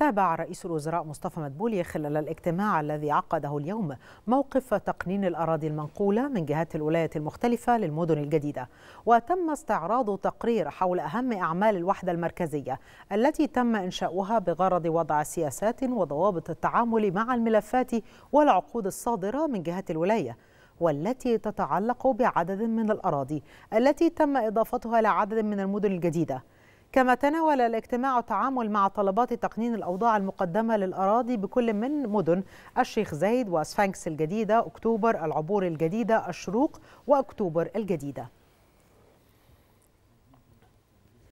تابع رئيس الوزراء مصطفى مدبولي خلال الاجتماع الذي عقده اليوم موقف تقنين الأراضي المنقولة من جهات الولايات المختلفة للمدن الجديدة وتم استعراض تقرير حول أهم أعمال الوحدة المركزية التي تم إنشاؤها بغرض وضع سياسات وضوابط التعامل مع الملفات والعقود الصادرة من جهات الولاية والتي تتعلق بعدد من الأراضي التي تم إضافتها لعدد من المدن الجديدة كما تناول الاجتماع التعامل مع طلبات تقنين الأوضاع المقدمة للأراضي بكل من مدن الشيخ زايد وأسفنكس الجديدة أكتوبر العبور الجديدة الشروق وأكتوبر الجديدة